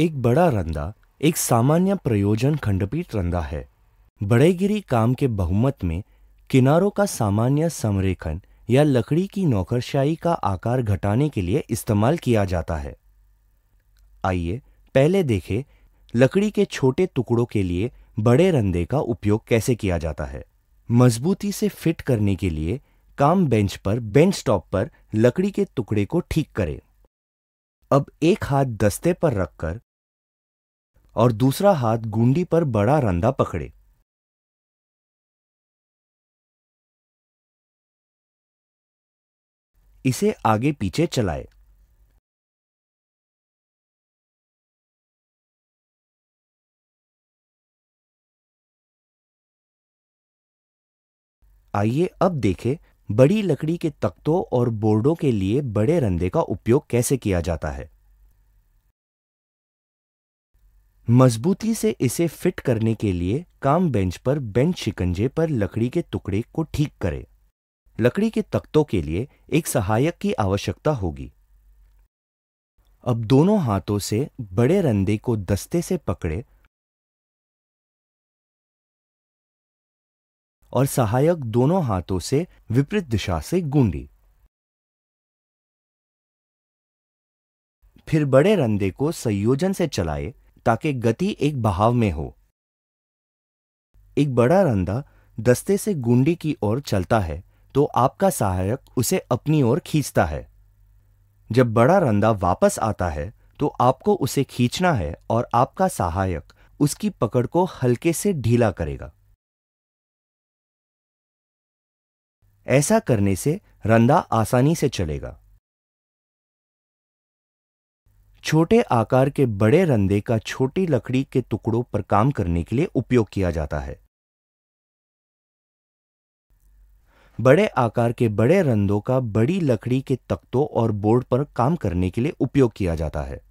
एक बड़ा रंदा एक सामान्य प्रयोजन खंडपीठ रंदा है बड़ेगिरी काम के बहुमत में किनारों का सामान्य समरेखन या लकड़ी की नौकरशाही का आकार घटाने के लिए इस्तेमाल किया जाता है आइए पहले देखें लकड़ी के छोटे टुकड़ों के लिए बड़े रंधे का उपयोग कैसे किया जाता है मजबूती से फिट करने के लिए काम बेंच पर बेंच टॉप पर लकड़ी के टुकड़े को ठीक करें अब एक हाथ दस्ते पर रखकर और दूसरा हाथ गुंडी पर बड़ा रंदा पकड़े इसे आगे पीछे चलाए आइए अब देखें बड़ी लकड़ी के तख्तों और बोर्डों के लिए बड़े रंधे का उपयोग कैसे किया जाता है मजबूती से इसे फिट करने के लिए काम बेंच पर बेंच शिकंजे पर लकड़ी के टुकड़े को ठीक करें लकड़ी के तख्तों के लिए एक सहायक की आवश्यकता होगी अब दोनों हाथों से बड़े रंधे को दस्ते से पकड़े और सहायक दोनों हाथों से विपरीत दिशा से गूंडी फिर बड़े रंधे को संयोजन से चलाए ताकि गति एक बहाव में हो एक बड़ा रंदा दस्ते से गुंडी की ओर चलता है तो आपका सहायक उसे अपनी ओर खींचता है जब बड़ा रंदा वापस आता है तो आपको उसे खींचना है और आपका सहायक उसकी पकड़ को हल्के से ढीला करेगा ऐसा करने से रंदा आसानी से चलेगा छोटे आकार के बड़े रंदे का छोटी लकड़ी के टुकड़ों पर काम करने के लिए उपयोग किया जाता है बड़े आकार के बड़े रंदों का बड़ी लकड़ी के तख्तों और बोर्ड पर काम करने के लिए उपयोग किया जाता है